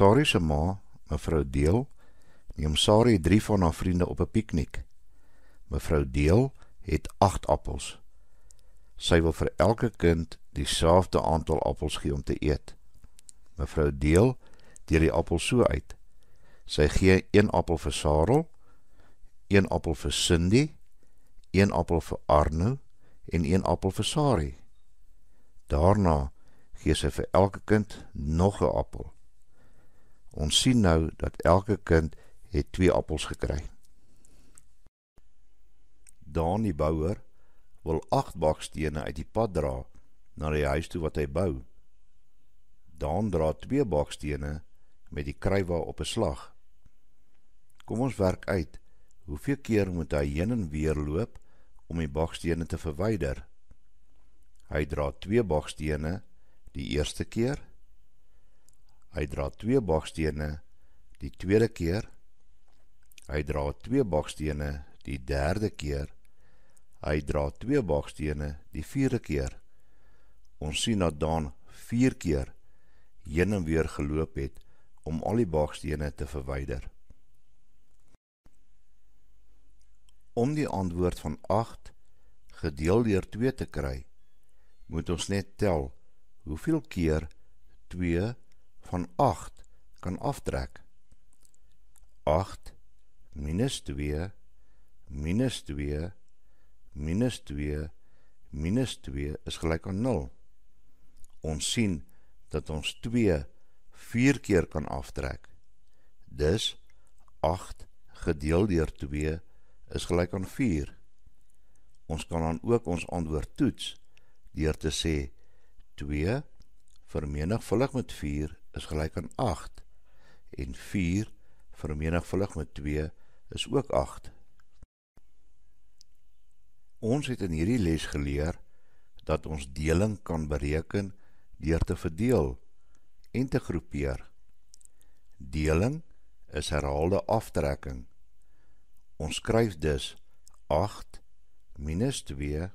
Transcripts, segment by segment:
Sari se ma, mevrou Deel, neem Sari drie van haar vriende op 'n piknik. Mevrou Deel het 8 appels. Sy wil vir elke kind dieselfde aantal appels gee om te eet. Mevrou Deel deel die appels so uit. Sy gee een appel vir Sarel, een appel vir Cindy, een appel vir Arno en een appel vir Sari. Daarna gee sy vir elke kind nog 'n appel. Ons sien nou dat elke kind het twee appels gekry. Dan die bouwer wil acht bakstene uit die pad dra na die huis toe wat hy bou. Dan dra twee bakstene met die kruiwa op een slag. Kom ons werk uit, hoeveel keer moet hy jen en weer loop om die bakstene te verweider? Hy dra twee bakstene die eerste keer, hy dra twee bakstene die tweede keer, hy dra twee bakstene die derde keer, hy dra twee bakstene die vierde keer. Ons sien dat Daan vier keer jyn en weer geloop het om al die bakstene te verweider. Om die antwoord van 8 gedeel dier 2 te kry, moet ons net tel hoeveel keer 2 van 8 kan aftrek. 8 minus 2 minus 2 minus 2 minus 2 is gelijk aan 0. Ons sien dat ons 2 4 keer kan aftrek. Dus 8 gedeel dier 2 is gelijk aan 4. Ons kan dan ook ons antwoord toets dier te sê 2 vermenigvullig met 4 is gelyk aan 8 en 4 vermenigvuldig met 2 is ook 8. Ons het in hierdie les geleer dat ons deling kan bereken deur te verdeel en te groepeer. Deling is herhaalde aftrekking. Ons skryf dus 8 minus 2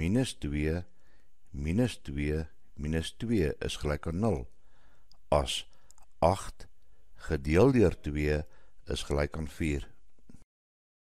minus 2 minus 2 minus 2 is gelijk aan 0 as 8 gedeel deur 2 is gelyk aan